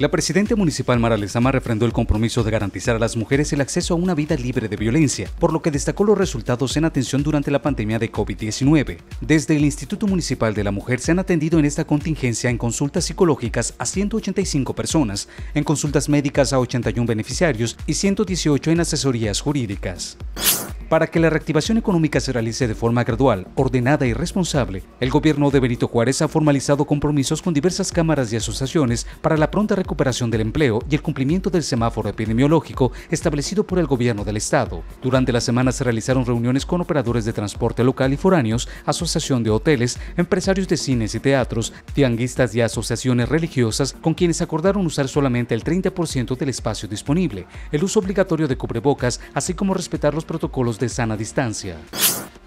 La presidenta municipal Mara Lezama refrendó el compromiso de garantizar a las mujeres el acceso a una vida libre de violencia, por lo que destacó los resultados en atención durante la pandemia de COVID-19. Desde el Instituto Municipal de la Mujer se han atendido en esta contingencia en consultas psicológicas a 185 personas, en consultas médicas a 81 beneficiarios y 118 en asesorías jurídicas. Para que la reactivación económica se realice de forma gradual, ordenada y responsable, el gobierno de Benito Juárez ha formalizado compromisos con diversas cámaras y asociaciones para la pronta recuperación del empleo y el cumplimiento del semáforo epidemiológico establecido por el gobierno del estado. Durante la semana se realizaron reuniones con operadores de transporte local y foráneos, asociación de hoteles, empresarios de cines y teatros, tianguistas y asociaciones religiosas con quienes acordaron usar solamente el 30% del espacio disponible, el uso obligatorio de cubrebocas, así como respetar los protocolos de sana distancia.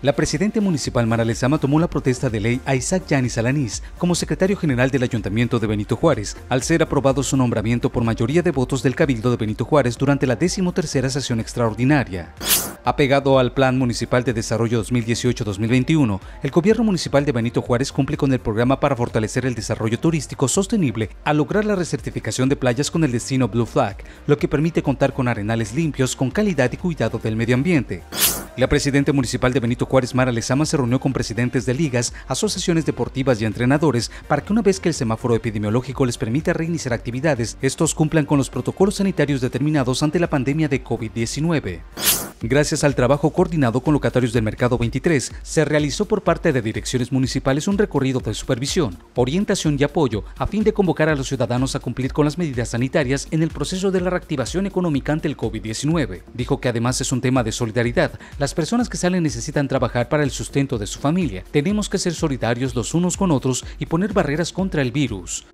La presidenta municipal Mara Lezama tomó la protesta de ley a Isaac Yanis Alanís como secretario general del Ayuntamiento de Benito Juárez, al ser aprobado su nombramiento por mayoría de votos del Cabildo de Benito Juárez durante la decimotercera sesión extraordinaria. Apegado al Plan Municipal de Desarrollo 2018-2021, el Gobierno Municipal de Benito Juárez cumple con el programa para fortalecer el desarrollo turístico sostenible al lograr la recertificación de playas con el destino Blue Flag, lo que permite contar con arenales limpios con calidad y cuidado del medio ambiente. La presidenta municipal de Benito Juárez, Mara Lezama, se reunió con presidentes de ligas, asociaciones deportivas y entrenadores para que una vez que el semáforo epidemiológico les permita reiniciar actividades, estos cumplan con los protocolos sanitarios determinados ante la pandemia de COVID-19. Gracias al trabajo coordinado con locatarios del Mercado 23, se realizó por parte de direcciones municipales un recorrido de supervisión, orientación y apoyo a fin de convocar a los ciudadanos a cumplir con las medidas sanitarias en el proceso de la reactivación económica ante el COVID-19. Dijo que además es un tema de solidaridad. Las personas que salen necesitan trabajar para el sustento de su familia. Tenemos que ser solidarios los unos con otros y poner barreras contra el virus.